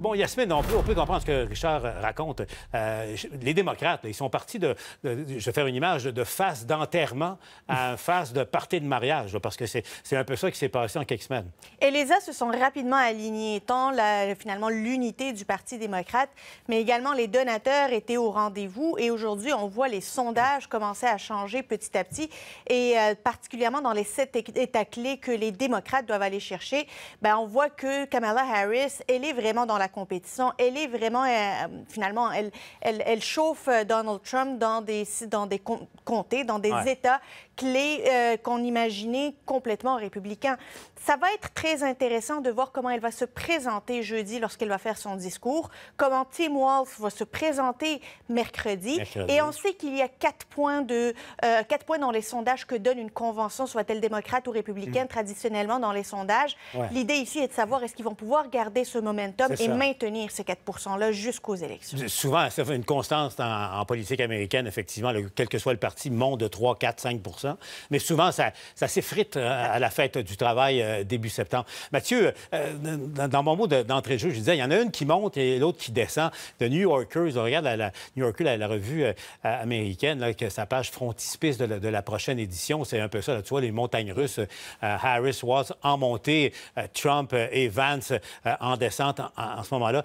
Bon, Yasmine, on peut, on peut, comprendre ce que Richard raconte. Euh, les démocrates, ils sont partis de, Je vais faire une image de face d'enterrement à face de partie de mariage, parce que c'est un peu ça qui s'est passé en quelques semaines. Et les a se sont rapidement alignés, tant finalement l'unité du Parti démocrate, mais également les donateurs étaient au rendez-vous. Et aujourd'hui, on voit les sondages commencer à changer petit à petit, et euh, particulièrement dans les sept états clés que les démocrates doivent aller chercher. Bien, on voit que Kamala Harris, elle est vraiment dans la compétition. Elle est vraiment, euh, finalement, elle, elle, chauffe euh, Donald Trump dans des, dans des comtés, dans des États euh, qu'on imaginait complètement républicain. Ça va être très intéressant de voir comment elle va se présenter jeudi lorsqu'elle va faire son discours, comment Tim Walz va se présenter mercredi. Et on sait qu'il y a quatre points, de, euh, quatre points dans les sondages que donne une convention, soit-elle démocrate ou républicaine, mm. traditionnellement dans les sondages. L'idée ici est de savoir est-ce qu'ils vont pouvoir garder ce momentum et maintenir ces 4 %-là jusqu'aux élections. Souvent, ça fait une constance en, politique américaine, effectivement. quel que soit le parti, monte de 3, 4, 5 mais souvent, ça, s'effrite euh, à la fête du travail euh, début septembre. Mathieu, euh, dans, mon mot d'entrée de, jeu, je disais, il y en a une qui monte et l'autre qui descend. The New Yorkers, on regarde la, New Yorker, la, revue américaine, sa page frontispice de, la, prochaine édition, c'est un peu ça. tu vois, les montagnes russes, Harris, Watts en montée, Trump et Vance en descente en ce moment-là.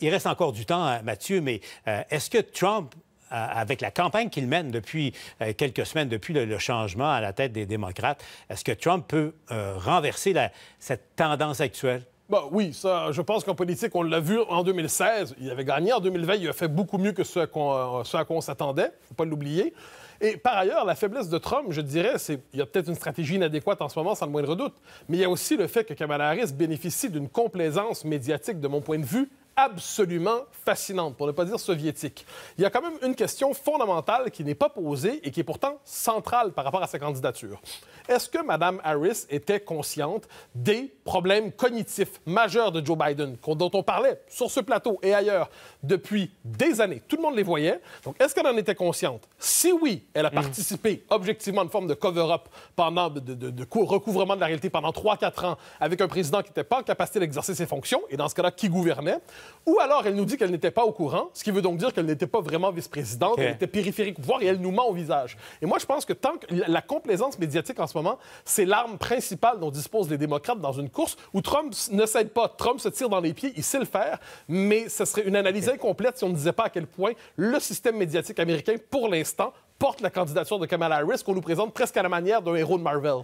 il reste encore du temps, Mathieu, mais est-ce que Trump avec la campagne qu'il mène depuis euh, quelques semaines, depuis le, changement à la tête des démocrates, est-ce que Trump peut euh, renverser cette tendance actuelle? Bah oui, ça, je pense qu'en politique, on l'a vu en 2016. Il avait gagné en 2020. Il a fait beaucoup mieux que ce, euh, à quoi on, il s'attendait. faut pas l'oublier. Et par ailleurs, la faiblesse de Trump, je dirais, c'est il y a peut-être une stratégie inadéquate en ce moment, sans le moindre doute. Mais il y a aussi le fait que Kamala Harris bénéficie d'une complaisance médiatique, de mon point de vue, absolument fascinante, pour ne pas dire soviétique. Il y a quand même une question fondamentale qui n'est pas posée et qui est pourtant centrale par rapport à sa candidature. Est-ce que Mme Harris était consciente des problèmes cognitifs majeurs de Joe Biden, dont on parlait sur ce plateau et ailleurs depuis des années? Tout le monde les voyait. Donc, est-ce qu'elle en était consciente? Si oui, elle a hmm. participé objectivement à une forme de cover-up pendant de, recouvrement de la réalité pendant 3-4 ans avec un président qui n'était pas en capacité d'exercer ses fonctions et dans ce cas-là, qui gouvernait. Ou alors, elle nous dit qu'elle n'était pas au courant, ce qui veut donc dire qu'elle n'était pas vraiment vice-présidente, elle était périphérique voire elle nous ment au visage. Et moi, je pense que tant que la complaisance médiatique en ce moment, c'est l'arme principale dont disposent les démocrates dans une course où Trump ne cède pas. Trump se tire dans les pieds, il sait le faire, mais ce serait une analyse incomplète si on ne disait pas à quel point le système médiatique américain, pour l'instant, porte la candidature de Kamala Harris qu'on nous présente presque à la manière d'un héros de Marvel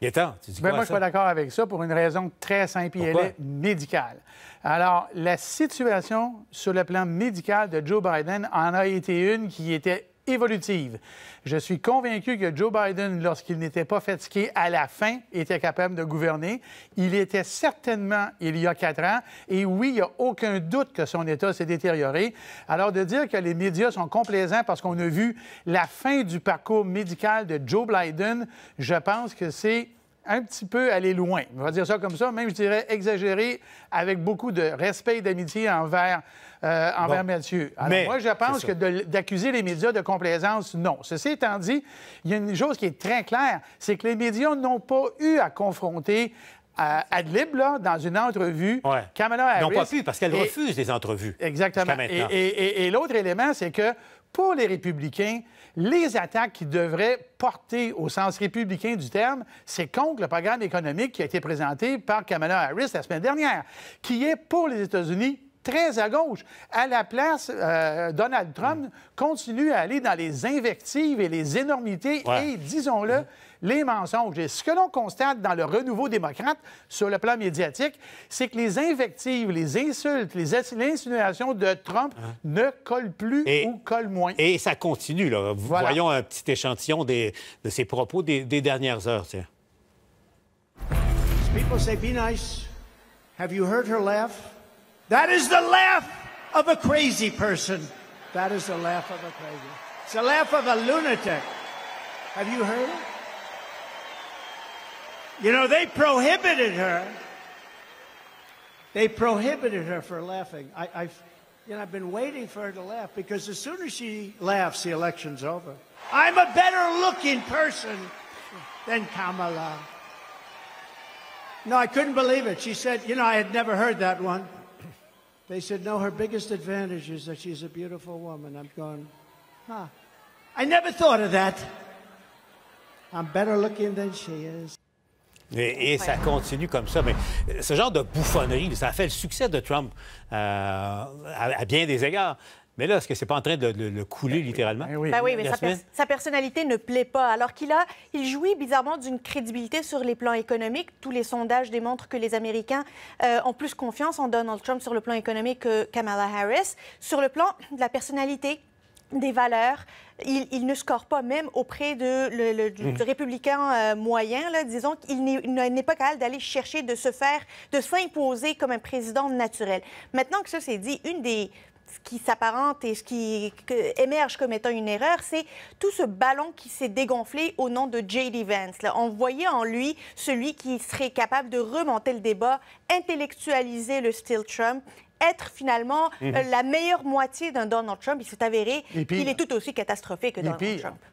tu dis ben Moi, je suis pas d'accord avec ça pour une raison très simple et elle est médicale. Alors, la situation sur le plan médical de Joe Biden en a été une qui était évolutive. Je suis convaincu que Joe Biden, lorsqu'il n'était pas fatigué à la fin, était capable de gouverner. Il était certainement il y a quatre ans. Et oui, il n'y a aucun doute que son état s'est détérioré. Alors de dire que les médias sont complaisants parce qu'on a vu la fin du parcours médical de Joe Biden, je pense que c'est un petit peu aller loin. On va dire ça comme ça, même je dirais exagéré, avec beaucoup de respect et d'amitié envers, euh, envers Mathieu. Mais, moi, je pense que d'accuser les médias de complaisance, non. Ceci étant dit, il y a une chose qui est très claire, c'est que les médias n'ont pas eu à confronter euh, Adlib, là, dans une entrevue, ouais. Kamala Ils n'ont pas pu, parce qu'elle refuse les entrevues. Exactement. et l'autre élément, c'est que pour les républicains, les attaques qui devraient porter au sens républicain du terme, c'est contre le programme économique qui a été présenté par Kamala Harris la semaine dernière, qui est pour les États-Unis très à gauche. À la place, euh, Donald Trump continue à aller dans les invectives et les énormités et, disons-le, les mensonges. Et ce que l'on constate dans le renouveau démocrate sur le plan médiatique, c'est que les invectives, les insultes, les insinuations de Trump hein? ne collent plus ou collent moins. Et ça continue. Là. Voyons un petit échantillon de ses propos des, dernières heures. Tiens. People say, nice. Have you heard her laugh? That is the laugh of a crazy person. That is the laugh of a crazy. It's the laugh of a lunatic. Have you heard it? You know, they prohibited her. They prohibited her for laughing. I, I've, you know, I've been waiting for her to laugh because as soon as she laughs, the election's over. I'm a better looking person than Kamala. No, I couldn't believe it. She said, you know, I had never heard that one. They said, no, her biggest advantage is that she's a beautiful woman. I'm going, huh. I never thought of that. I'm better looking than she is. Et, et, ça continue comme ça. Mais ce genre de bouffonnerie, ça a fait le succès de Trump euh, à, à, bien des égards. Mais là, est-ce que c'est pas en train de le, couler ben littéralement? Ben ben oui, mais sa, personnalité ne plaît pas. Alors qu'il a, il jouit bizarrement d'une crédibilité sur les plans économiques. Tous les sondages démontrent que les Américains euh, ont plus confiance en Donald Trump sur le plan économique que Kamala Harris. Sur le plan de la personnalité, des valeurs, il, ne score pas même auprès de le, du, hmm. républicain euh, moyen. disons qu'il n'est pas capable d'aller chercher de se faire, de s'imposer comme un président naturel. Maintenant que ça c'est dit, une des ce qui s'apparente et ce qui émerge comme étant une erreur, c'est tout ce ballon qui s'est dégonflé au nom de J.D. Vance. On voyait en lui celui qui serait capable de remonter le débat, intellectualiser le style Trump être finalement mhm. euh, la meilleure moitié d'un Donald Trump. Il s'est avéré qu'il est tout aussi catastrophique que Donald Trump.